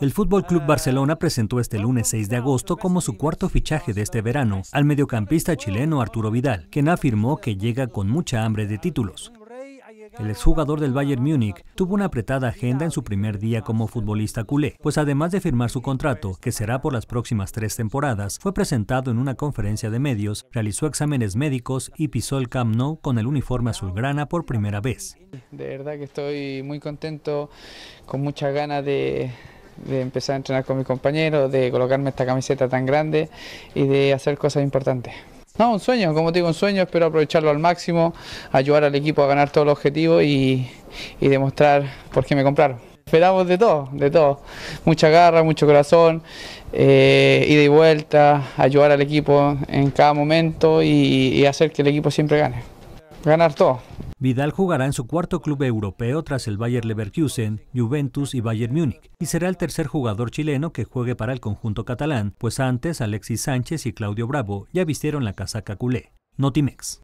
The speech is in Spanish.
El Fútbol Club Barcelona presentó este lunes 6 de agosto como su cuarto fichaje de este verano al mediocampista chileno Arturo Vidal, quien afirmó que llega con mucha hambre de títulos. El exjugador del Bayern Múnich tuvo una apretada agenda en su primer día como futbolista culé, pues además de firmar su contrato, que será por las próximas tres temporadas, fue presentado en una conferencia de medios, realizó exámenes médicos y pisó el Camp Nou con el uniforme azulgrana por primera vez. De verdad que estoy muy contento, con muchas ganas de, de empezar a entrenar con mis compañeros, de colocarme esta camiseta tan grande y de hacer cosas importantes. No, un sueño, como te digo, un sueño, espero aprovecharlo al máximo, ayudar al equipo a ganar todos los objetivos y, demostrar por qué me compraron esperamos de todo, de todo. Mucha garra, mucho corazón, eh, ida y vuelta, ayudar al equipo en cada momento y, y hacer que el equipo siempre gane. Ganar todo. Vidal jugará en su cuarto club europeo tras el Bayer Leverkusen, Juventus y Bayern Múnich, y será el tercer jugador chileno que juegue para el conjunto catalán, pues antes Alexis Sánchez y Claudio Bravo ya vistieron la casaca culé. Notimex.